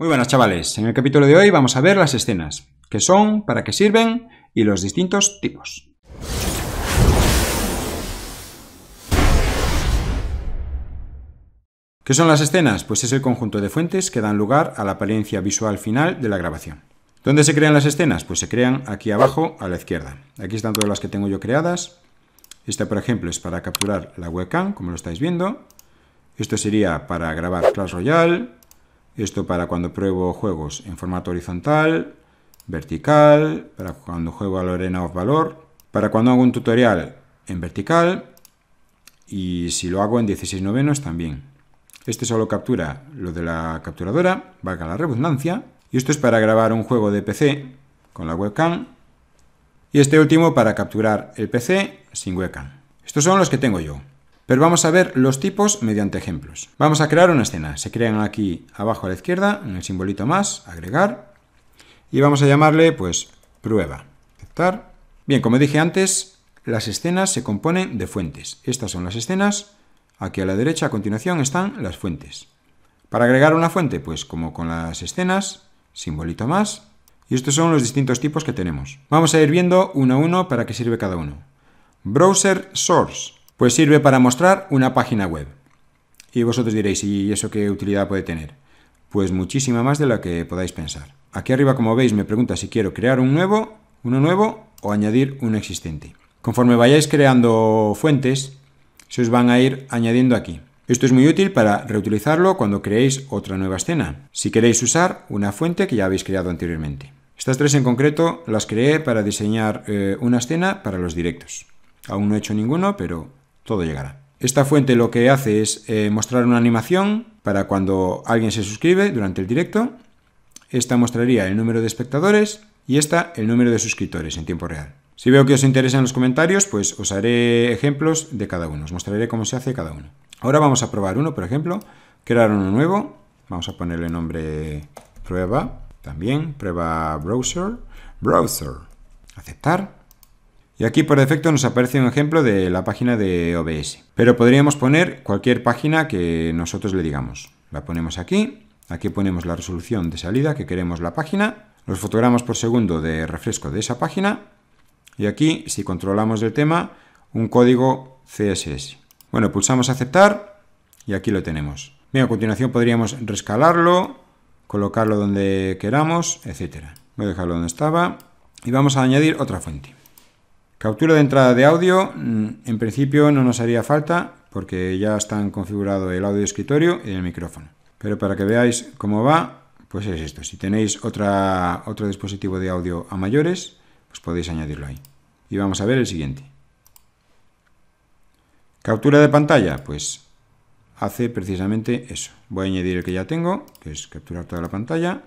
Muy buenas chavales, en el capítulo de hoy vamos a ver las escenas, qué son, para qué sirven y los distintos tipos. ¿Qué son las escenas? Pues es el conjunto de fuentes que dan lugar a la apariencia visual final de la grabación. ¿Dónde se crean las escenas? Pues se crean aquí abajo a la izquierda. Aquí están todas las que tengo yo creadas. Esta, por ejemplo, es para capturar la webcam, como lo estáis viendo. Esto sería para grabar Clash Royale, esto para cuando pruebo juegos en formato horizontal, vertical, para cuando juego a Lorena of Valor, para cuando hago un tutorial en vertical y si lo hago en 16 novenos también. Este solo captura lo de la capturadora, valga la redundancia, y esto es para grabar un juego de PC con la webcam y este último para capturar el PC sin webcam. Estos son los que tengo yo. Pero vamos a ver los tipos mediante ejemplos. Vamos a crear una escena. Se crean aquí abajo a la izquierda, en el simbolito más, agregar. Y vamos a llamarle, pues, prueba. Aceptar. Bien, como dije antes, las escenas se componen de fuentes. Estas son las escenas. Aquí a la derecha, a continuación, están las fuentes. Para agregar una fuente, pues como con las escenas, simbolito más. Y estos son los distintos tipos que tenemos. Vamos a ir viendo uno a uno para qué sirve cada uno. Browser Source pues sirve para mostrar una página web. Y vosotros diréis, ¿y eso qué utilidad puede tener? Pues muchísima más de la que podáis pensar. Aquí arriba, como veis, me pregunta si quiero crear un nuevo, uno nuevo o añadir un existente. Conforme vayáis creando fuentes, se os van a ir añadiendo aquí. Esto es muy útil para reutilizarlo cuando creéis otra nueva escena, si queréis usar una fuente que ya habéis creado anteriormente. Estas tres en concreto las creé para diseñar eh, una escena para los directos. Aún no he hecho ninguno, pero todo llegará. Esta fuente lo que hace es eh, mostrar una animación para cuando alguien se suscribe durante el directo. Esta mostraría el número de espectadores y esta el número de suscriptores en tiempo real. Si veo que os interesan los comentarios, pues os haré ejemplos de cada uno. Os mostraré cómo se hace cada uno. Ahora vamos a probar uno, por ejemplo. Crear uno nuevo. Vamos a ponerle nombre prueba. También prueba browser. Browser. Aceptar. Y aquí por defecto nos aparece un ejemplo de la página de OBS. Pero podríamos poner cualquier página que nosotros le digamos. La ponemos aquí, aquí ponemos la resolución de salida que queremos la página, los fotogramas por segundo de refresco de esa página y aquí, si controlamos el tema, un código CSS. Bueno, pulsamos aceptar y aquí lo tenemos. Bien, a continuación podríamos rescalarlo, colocarlo donde queramos, etc. Voy a dejarlo donde estaba y vamos a añadir otra fuente. Captura de entrada de audio, mm, en principio no nos haría falta porque ya están configurado el audio de escritorio y el micrófono. Pero para que veáis cómo va, pues es esto. Si tenéis otro dispositivo de audio a mayores, pues podéis añadirlo ahí. Y vamos a ver el siguiente. Captura de pantalla, pues hace precisamente eso. Voy a añadir el que ya tengo, que es capturar toda la pantalla,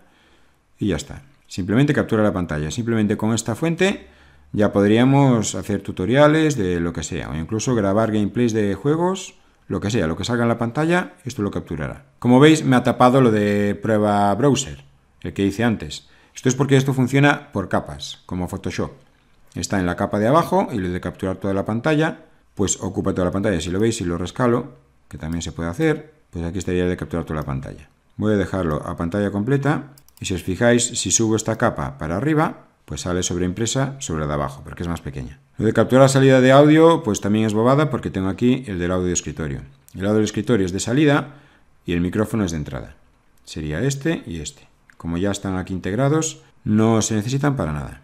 y ya está. Simplemente captura la pantalla. Simplemente con esta fuente ya podríamos hacer tutoriales de lo que sea, o incluso grabar gameplays de juegos, lo que sea, lo que salga en la pantalla, esto lo capturará. Como veis, me ha tapado lo de prueba browser, el que hice antes. Esto es porque esto funciona por capas, como Photoshop. Está en la capa de abajo y lo de capturar toda la pantalla, pues ocupa toda la pantalla. Si lo veis, y lo rescalo, que también se puede hacer, pues aquí estaría el de capturar toda la pantalla. Voy a dejarlo a pantalla completa y si os fijáis, si subo esta capa para arriba, pues sale sobre impresa sobre la de abajo, porque es más pequeña. Lo de capturar la salida de audio, pues también es bobada, porque tengo aquí el del audio de escritorio. El audio de escritorio es de salida y el micrófono es de entrada. Sería este y este. Como ya están aquí integrados, no se necesitan para nada.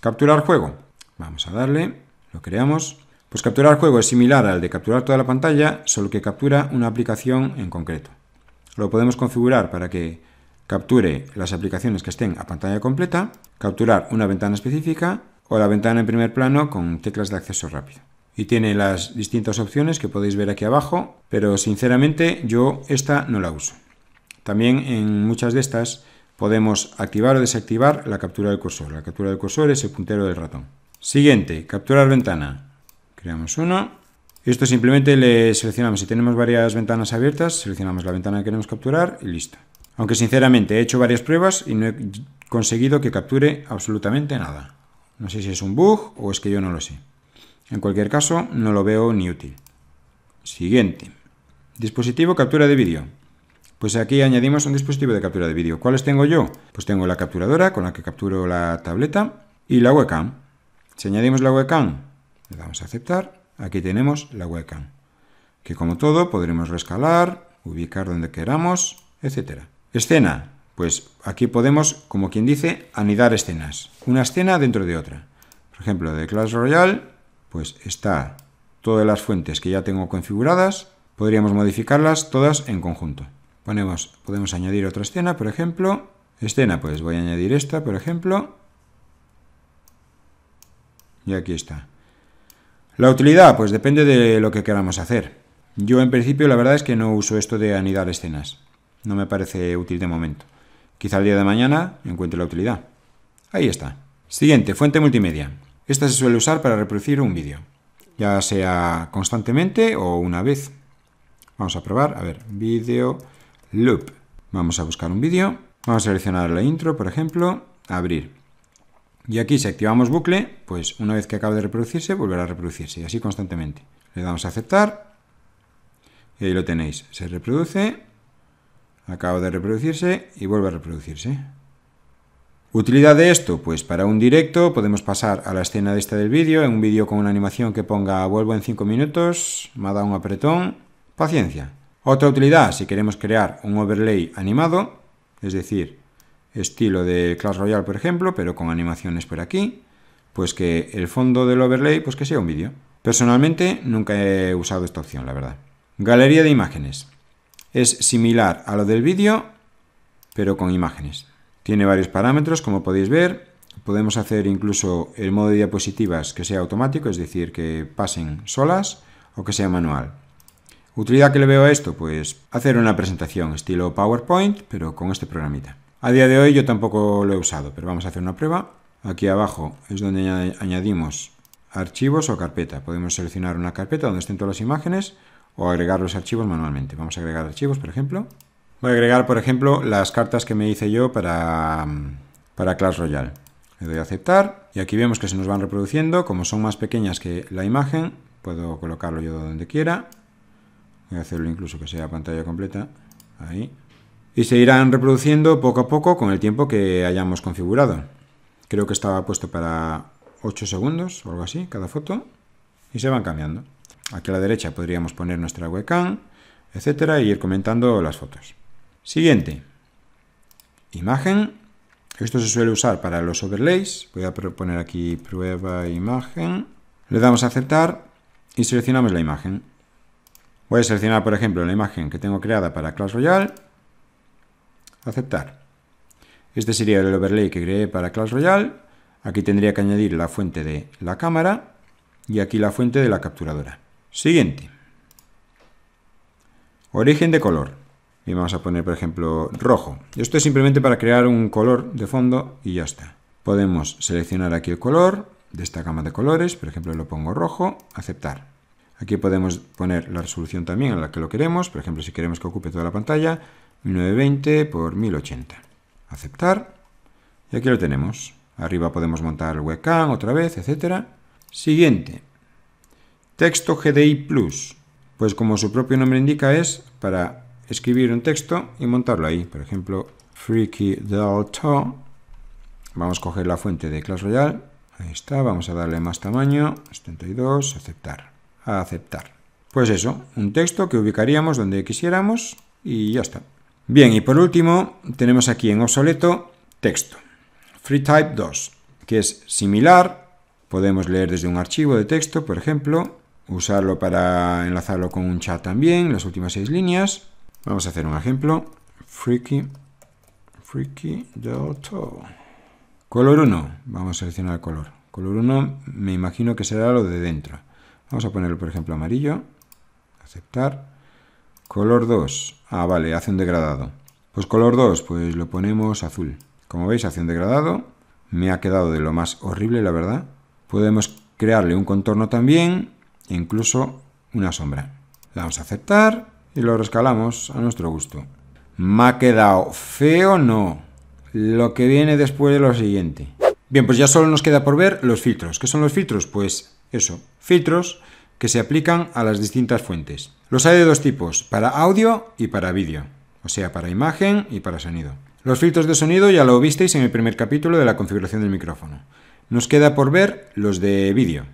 Capturar juego. Vamos a darle, lo creamos. Pues capturar juego es similar al de capturar toda la pantalla, solo que captura una aplicación en concreto. Lo podemos configurar para que capture las aplicaciones que estén a pantalla completa, capturar una ventana específica o la ventana en primer plano con teclas de acceso rápido. Y tiene las distintas opciones que podéis ver aquí abajo, pero sinceramente yo esta no la uso. También en muchas de estas podemos activar o desactivar la captura del cursor. La captura del cursor es el puntero del ratón. Siguiente, capturar ventana. Creamos uno. Esto simplemente le seleccionamos. Si tenemos varias ventanas abiertas, seleccionamos la ventana que queremos capturar y listo. Aunque sinceramente he hecho varias pruebas y no he conseguido que capture absolutamente nada. No sé si es un bug o es que yo no lo sé. En cualquier caso, no lo veo ni útil. Siguiente. Dispositivo captura de vídeo. Pues aquí añadimos un dispositivo de captura de vídeo. ¿Cuáles tengo yo? Pues tengo la capturadora con la que capturo la tableta y la webcam. Si añadimos la webcam, le damos a aceptar. Aquí tenemos la webcam, que como todo podremos rescalar, ubicar donde queramos, etcétera. Escena. Pues aquí podemos, como quien dice, anidar escenas. Una escena dentro de otra. Por ejemplo, de Clash Royale, pues está todas las fuentes que ya tengo configuradas. Podríamos modificarlas todas en conjunto. Ponemos, podemos añadir otra escena, por ejemplo. Escena, pues voy a añadir esta, por ejemplo. Y aquí está. La utilidad, pues depende de lo que queramos hacer. Yo en principio la verdad es que no uso esto de anidar escenas. No me parece útil de momento. Quizá el día de mañana encuentre la utilidad. Ahí está. Siguiente, fuente multimedia. Esta se suele usar para reproducir un vídeo, ya sea constantemente o una vez. Vamos a probar, a ver, vídeo loop. Vamos a buscar un vídeo, vamos a seleccionar la intro, por ejemplo, abrir. Y aquí si activamos bucle, pues una vez que acabe de reproducirse, volverá a reproducirse, y así constantemente. Le damos a aceptar, y ahí lo tenéis. Se reproduce, Acabo de reproducirse y vuelve a reproducirse. Utilidad de esto, pues para un directo podemos pasar a la escena de esta del vídeo, en un vídeo con una animación que ponga vuelvo en 5 minutos, me ha dado un apretón, paciencia. Otra utilidad, si queremos crear un overlay animado, es decir, estilo de Clash Royale por ejemplo, pero con animaciones por aquí, pues que el fondo del overlay pues que sea un vídeo. Personalmente nunca he usado esta opción, la verdad. Galería de imágenes es similar a lo del vídeo, pero con imágenes. Tiene varios parámetros, como podéis ver. Podemos hacer incluso el modo de diapositivas que sea automático, es decir, que pasen solas o que sea manual. ¿Utilidad que le veo a esto? Pues hacer una presentación estilo PowerPoint, pero con este programita. A día de hoy yo tampoco lo he usado, pero vamos a hacer una prueba. Aquí abajo es donde añadimos archivos o carpeta. Podemos seleccionar una carpeta donde estén todas las imágenes o agregar los archivos manualmente. Vamos a agregar archivos, por ejemplo. Voy a agregar, por ejemplo, las cartas que me hice yo para, para Clash Royale. Le doy a aceptar y aquí vemos que se nos van reproduciendo. Como son más pequeñas que la imagen, puedo colocarlo yo donde quiera. Voy a hacerlo incluso que sea pantalla completa. Ahí. Y se irán reproduciendo poco a poco con el tiempo que hayamos configurado. Creo que estaba puesto para 8 segundos o algo así, cada foto. Y se van cambiando. Aquí a la derecha podríamos poner nuestra webcam, etcétera, y ir comentando las fotos. Siguiente. Imagen. Esto se suele usar para los overlays. Voy a poner aquí prueba imagen. Le damos a aceptar y seleccionamos la imagen. Voy a seleccionar, por ejemplo, la imagen que tengo creada para Clash Royale. Aceptar. Este sería el overlay que creé para Clash Royale. Aquí tendría que añadir la fuente de la cámara y aquí la fuente de la capturadora. Siguiente. Origen de color. Y vamos a poner, por ejemplo, rojo. Esto es simplemente para crear un color de fondo y ya está. Podemos seleccionar aquí el color de esta gama de colores. Por ejemplo, lo pongo rojo. Aceptar. Aquí podemos poner la resolución también a la que lo queremos. Por ejemplo, si queremos que ocupe toda la pantalla, 1920 por 1080. Aceptar. Y aquí lo tenemos. Arriba podemos montar el webcam otra vez, etcétera. Siguiente. Texto GDI Plus, pues como su propio nombre indica es para escribir un texto y montarlo ahí. Por ejemplo, Freaky Delta. Vamos a coger la fuente de Clash Royale. Ahí está, vamos a darle más tamaño, 72, aceptar, aceptar. Pues eso, un texto que ubicaríamos donde quisiéramos y ya está. Bien, y por último, tenemos aquí en obsoleto texto, FreeType 2, que es similar, podemos leer desde un archivo de texto, por ejemplo, usarlo para enlazarlo con un chat también, las últimas seis líneas. Vamos a hacer un ejemplo. Freaky, freaky Color 1, vamos a seleccionar el color. Color 1 me imagino que será lo de dentro. Vamos a ponerlo, por ejemplo, amarillo. Aceptar. Color 2. Ah, vale, hace un degradado. Pues color 2, pues lo ponemos azul. Como veis, hace un degradado. Me ha quedado de lo más horrible, la verdad. Podemos crearle un contorno también incluso una sombra. La vamos a aceptar y lo rescalamos a nuestro gusto. ¿Me ha quedado feo? No. Lo que viene después es lo siguiente. Bien, pues ya solo nos queda por ver los filtros. ¿Qué son los filtros? Pues eso, filtros que se aplican a las distintas fuentes. Los hay de dos tipos, para audio y para vídeo, o sea, para imagen y para sonido. Los filtros de sonido ya lo visteis en el primer capítulo de la configuración del micrófono. Nos queda por ver los de vídeo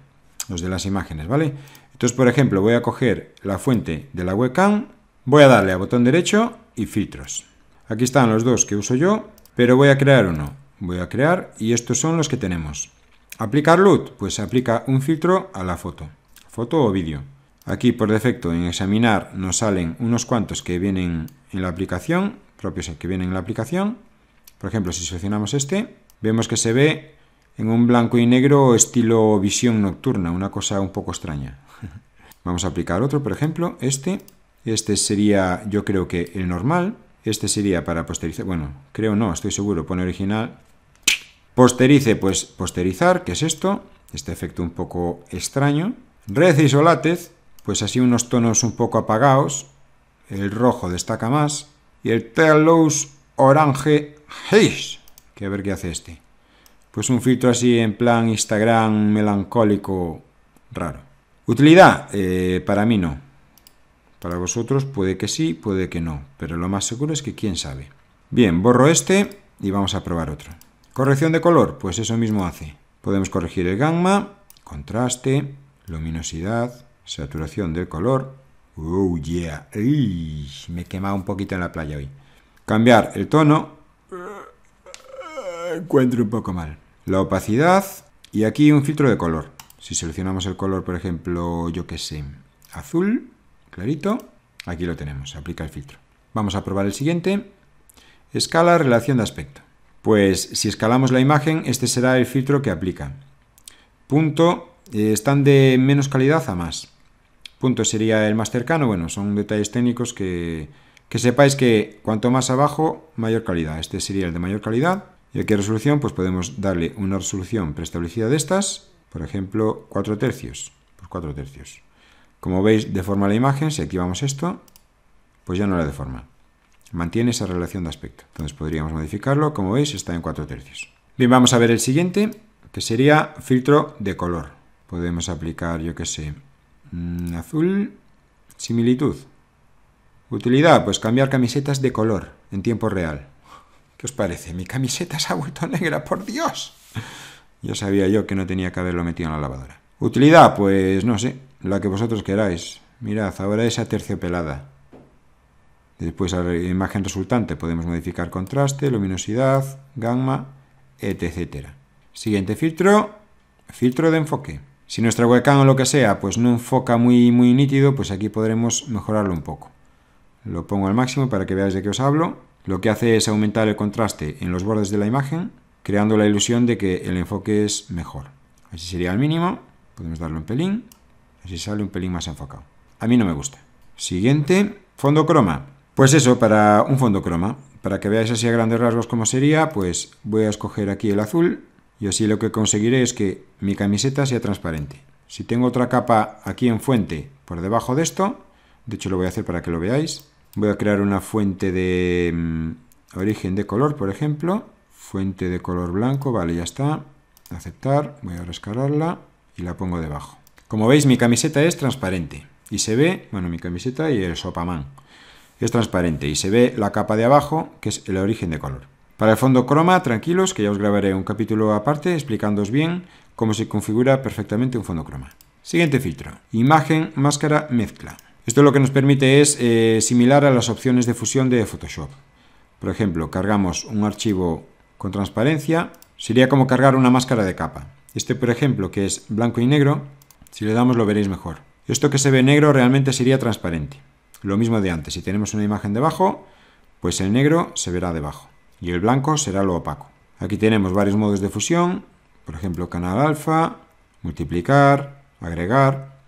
los de las imágenes, ¿vale? Entonces, por ejemplo, voy a coger la fuente de la webcam, voy a darle a botón derecho y filtros. Aquí están los dos que uso yo, pero voy a crear uno. Voy a crear y estos son los que tenemos. Aplicar LUT, pues aplica un filtro a la foto, foto o vídeo. Aquí por defecto en examinar nos salen unos cuantos que vienen en la aplicación, propios que vienen en la aplicación. Por ejemplo, si seleccionamos este, vemos que se ve en un blanco y negro estilo visión nocturna, una cosa un poco extraña. Vamos a aplicar otro, por ejemplo, este. Este sería, yo creo que el normal. Este sería para posterizar, bueno, creo no, estoy seguro, pone original. Posterice, pues posterizar, que es esto, este efecto un poco extraño. Red y pues así unos tonos un poco apagados, el rojo destaca más, y el Telos Orange Haze, que a ver qué hace este pues un filtro así en plan Instagram melancólico raro. ¿Utilidad? Eh, para mí no. Para vosotros puede que sí, puede que no, pero lo más seguro es que quién sabe. Bien, borro este y vamos a probar otro. Corrección de color, pues eso mismo hace. Podemos corregir el gamma, contraste, luminosidad, saturación del color. ¡Oh, yeah! me he quemado un poquito en la playa hoy. Cambiar el tono. Encuentro un poco mal la opacidad y aquí un filtro de color. Si seleccionamos el color, por ejemplo, yo que sé, azul, clarito, aquí lo tenemos, aplica el filtro. Vamos a probar el siguiente, escala, relación de aspecto. Pues si escalamos la imagen, este será el filtro que aplica. Punto, eh, están de menos calidad a más. Punto sería el más cercano, bueno, son detalles técnicos que sepáis que cuanto más abajo, mayor calidad. Este sería el de mayor calidad ¿Y aquí resolución? Pues podemos darle una resolución preestablecida de estas, por ejemplo, 4 tercios. Por pues 4 tercios. Como veis, deforma la imagen. Si activamos esto, pues ya no la deforma. Mantiene esa relación de aspecto. Entonces podríamos modificarlo. Como veis, está en 4 tercios. Bien, vamos a ver el siguiente, que sería filtro de color. Podemos aplicar, yo qué sé, mm, azul, similitud. Utilidad, pues cambiar camisetas de color en tiempo real. ¿Qué os parece? Mi camiseta se ha vuelto negra, por Dios. Ya sabía yo que no tenía que haberlo metido en la lavadora. Utilidad, pues no sé, la que vosotros queráis. Mirad, ahora esa terciopelada. Después la imagen resultante podemos modificar contraste, luminosidad, gamma, etcétera. Siguiente filtro, filtro de enfoque. Si nuestra webcam o lo que sea pues no enfoca muy, muy nítido, pues aquí podremos mejorarlo un poco. Lo pongo al máximo para que veáis de qué os hablo. Lo que hace es aumentar el contraste en los bordes de la imagen, creando la ilusión de que el enfoque es mejor. Así sería el mínimo, podemos darle un pelín, así sale un pelín más enfocado. A mí no me gusta. Siguiente, fondo croma. Pues eso, para un fondo croma, para que veáis así a grandes rasgos cómo sería, pues voy a escoger aquí el azul y así lo que conseguiré es que mi camiseta sea transparente. Si tengo otra capa aquí en fuente por debajo de esto, de hecho lo voy a hacer para que lo veáis, Voy a crear una fuente de mm, origen de color, por ejemplo. Fuente de color blanco, vale, ya está. Aceptar, voy a rescalarla y la pongo debajo. Como veis, mi camiseta es transparente y se ve, bueno, mi camiseta y el sopamán. Es transparente y se ve la capa de abajo, que es el origen de color. Para el fondo croma, tranquilos, que ya os grabaré un capítulo aparte explicándoos bien cómo se configura perfectamente un fondo croma. Siguiente filtro. Imagen, máscara, mezcla. Esto lo que nos permite es eh, similar a las opciones de fusión de Photoshop. Por ejemplo, cargamos un archivo con transparencia, sería como cargar una máscara de capa. Este, por ejemplo, que es blanco y negro, si le damos lo veréis mejor. Esto que se ve negro realmente sería transparente. Lo mismo de antes, si tenemos una imagen debajo, pues el negro se verá debajo y el blanco será lo opaco. Aquí tenemos varios modos de fusión, por ejemplo, canal alfa, multiplicar, agregar,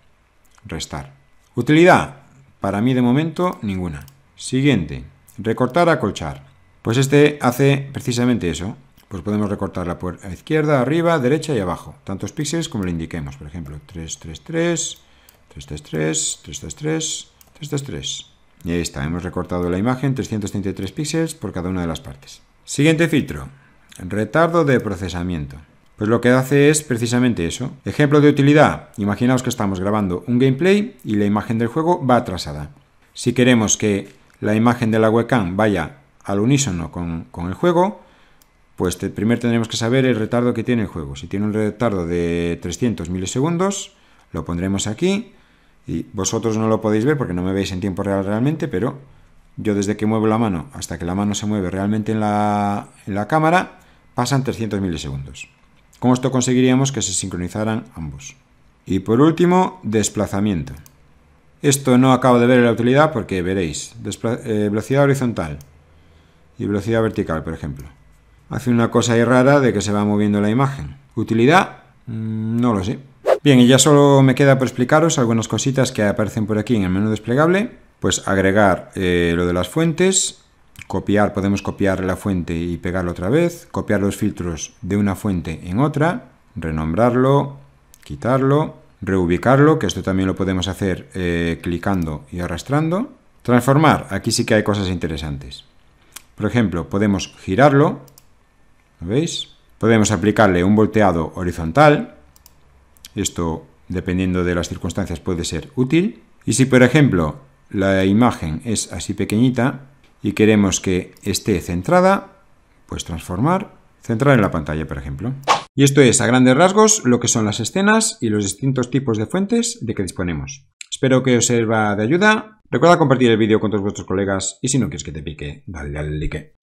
restar. Utilidad. Para mí de momento ninguna. Siguiente. Recortar, acolchar. Pues este hace precisamente eso. Pues podemos recortarla la izquierda, arriba, derecha y abajo. Tantos píxeles como le indiquemos. Por ejemplo, 333, 333, 333, 333. Y ahí está. Hemos recortado la imagen 333 píxeles por cada una de las partes. Siguiente filtro. Retardo de procesamiento. Pues lo que hace es precisamente eso. Ejemplo de utilidad. Imaginaos que estamos grabando un gameplay y la imagen del juego va atrasada. Si queremos que la imagen de la webcam vaya al unísono con, el juego, pues primero tendremos que saber el retardo que tiene el juego. Si tiene un retardo de 300 milisegundos, lo pondremos aquí. Y vosotros no lo podéis ver porque no me veis en tiempo real realmente, pero yo desde que muevo la mano hasta que la mano se mueve realmente en la, en la cámara, pasan 300 milisegundos. Con esto conseguiríamos que se sincronizaran ambos. Y por último, desplazamiento. Esto no acabo de ver la utilidad porque veréis, eh, velocidad horizontal y velocidad vertical, por ejemplo. Hace una cosa ahí rara de que se va moviendo la imagen. ¿Utilidad? Mm, no lo sé. Bien, y ya solo me queda por explicaros algunas cositas que aparecen por aquí en el menú desplegable. Pues agregar eh, lo de las fuentes, copiar, podemos copiar la fuente y pegarlo otra vez, copiar los filtros de una fuente en otra, renombrarlo, quitarlo, reubicarlo, que esto también lo podemos hacer eh, clicando y arrastrando. Transformar, aquí sí que hay cosas interesantes. Por ejemplo, podemos girarlo, veis? Podemos aplicarle un volteado horizontal, esto dependiendo de las circunstancias puede ser útil. Y si por ejemplo la imagen es así pequeñita, y queremos que esté centrada, pues transformar, centrar en la pantalla, por ejemplo. Y esto es, a grandes rasgos, lo que son las escenas y los distintos tipos de fuentes de que disponemos. Espero que os sirva de ayuda. Recuerda compartir el vídeo con todos vuestros colegas y si no quieres que te pique, dale al like.